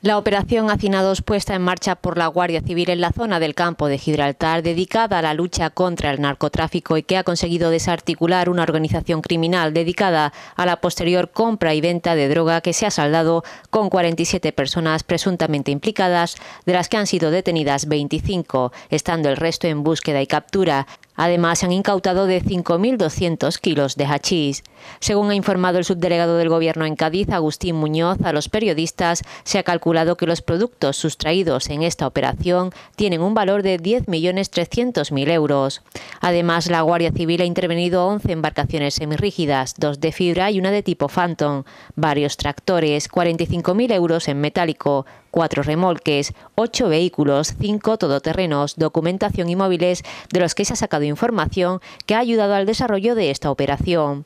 La operación Hacinados puesta en marcha por la Guardia Civil en la zona del campo de Gibraltar, dedicada a la lucha contra el narcotráfico y que ha conseguido desarticular una organización criminal dedicada a la posterior compra y venta de droga que se ha saldado con 47 personas presuntamente implicadas, de las que han sido detenidas 25, estando el resto en búsqueda y captura. Además, se han incautado de 5.200 kilos de hachís. Según ha informado el subdelegado del Gobierno en Cádiz, Agustín Muñoz, a los periodistas se ha calculado que los productos sustraídos en esta operación tienen un valor de 10.300.000 euros. Además, la Guardia Civil ha intervenido 11 embarcaciones semirrígidas, dos de fibra y una de tipo Phantom, varios tractores, 45.000 euros en metálico, Cuatro remolques, ocho vehículos, cinco todoterrenos, documentación y móviles, de los que se ha sacado información que ha ayudado al desarrollo de esta operación.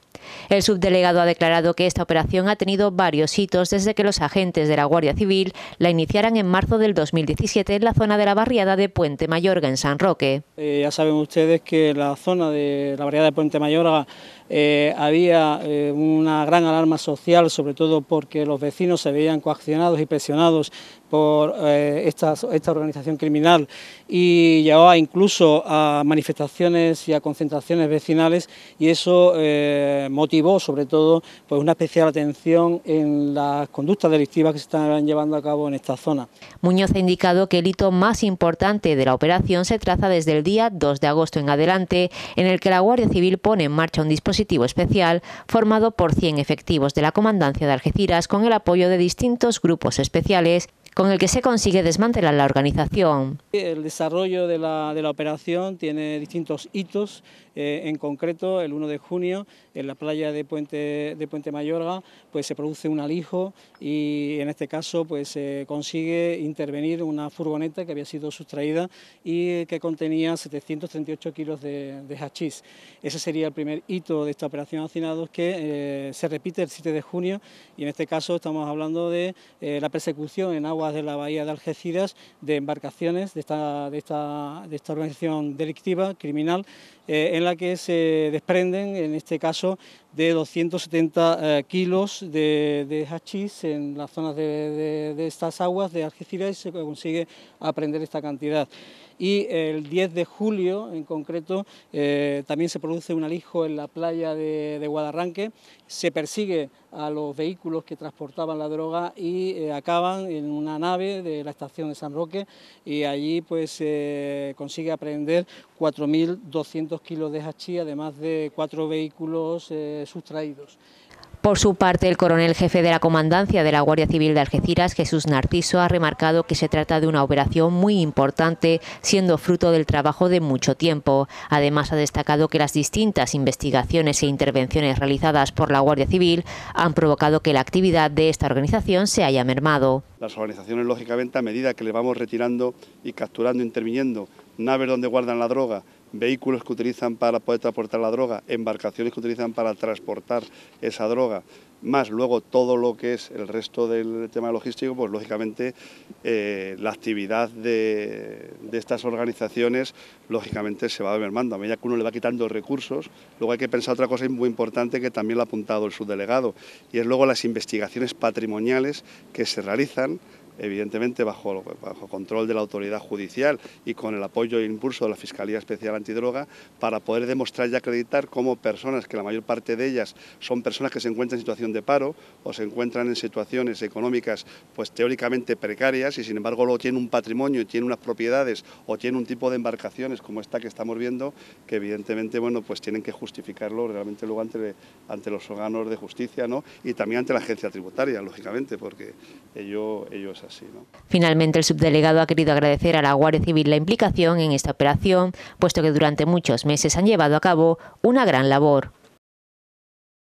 El subdelegado ha declarado que esta operación ha tenido varios hitos desde que los agentes de la Guardia Civil la iniciaran en marzo del 2017 en la zona de la barriada de Puente Mayorga, en San Roque. Eh, ya saben ustedes que la zona de la barriada de Puente Mayorga eh, había eh, una gran alarma social, sobre todo porque los vecinos se veían coaccionados y presionados por eh, esta, organización criminal y llevaba incluso a manifestaciones y a concentraciones vecinales y eso eh, motivó sobre todo pues una especial atención en las conductas delictivas que se están llevando a cabo en esta zona. Muñoz ha indicado que el hito más importante de la operación se traza desde el día 2 de agosto en adelante, en el que la Guardia Civil pone en marcha un dispositivo especial formado por 100 efectivos de la Comandancia de Algeciras con el apoyo de distintos grupos especiales con el que se consigue desmantelar la organización. El desarrollo de la, de la operación tiene distintos hitos, eh, en concreto el 1 de junio en la playa de Puente, de Puente Mayorga pues, se produce un alijo y en este caso pues, se consigue intervenir una furgoneta que había sido sustraída y que contenía 738 kilos de, de hachís. Ese sería el primer hito de esta operación Hacinados que eh, se repite el 7 de junio y en este caso estamos hablando de eh, la persecución en agua de la bahía de Algeciras de embarcaciones de esta, de esta, de esta organización delictiva, criminal, eh, en la que se desprenden, en este caso, de 270 eh, kilos de, hachís en las zonas de, estas aguas de Algeciras y se consigue aprender esta cantidad. Y el 10 de julio, en concreto, eh, también se produce un alijo en la playa de, Guadarranque, se persigue a los vehículos que transportaban la droga y acaban en una nave de la estación de San Roque y allí pues consigue aprender 4.200 kilos de hachí, además de cuatro vehículos eh, sustraídos. Por su parte, el coronel jefe de la comandancia de la Guardia Civil de Algeciras, Jesús Narciso, ha remarcado que se trata de una operación muy importante, siendo fruto del trabajo de mucho tiempo. Además, ha destacado que las distintas investigaciones e intervenciones realizadas por la Guardia Civil han provocado que la actividad de esta organización se haya mermado. Las organizaciones, lógicamente, a medida que le vamos retirando y capturando, interviniendo naves donde guardan la droga, vehículos que utilizan para poder transportar la droga, embarcaciones que utilizan para transportar esa droga, más luego todo lo que es el resto del tema logístico, pues lógicamente eh, la actividad de, estas organizaciones lógicamente se va mermando. A medida que uno le va quitando recursos, luego hay que pensar otra cosa muy importante que también lo ha apuntado el subdelegado, y es luego las investigaciones patrimoniales que se realizan evidentemente bajo, bajo control de la autoridad judicial y con el apoyo e impulso de la Fiscalía Especial Antidroga, para poder demostrar y acreditar cómo personas, que la mayor parte de ellas son personas que se encuentran en situación de paro o se encuentran en situaciones económicas pues teóricamente precarias y sin embargo luego tienen un patrimonio, tienen unas propiedades o tienen un tipo de embarcaciones como esta que estamos viendo, que evidentemente bueno, pues tienen que justificarlo realmente luego ante, ante los órganos de justicia ¿no? y también ante la agencia tributaria, lógicamente, porque ellos Finalmente, el subdelegado ha querido agradecer a la Guardia Civil la implicación en esta operación, puesto que durante muchos meses han llevado a cabo una gran labor.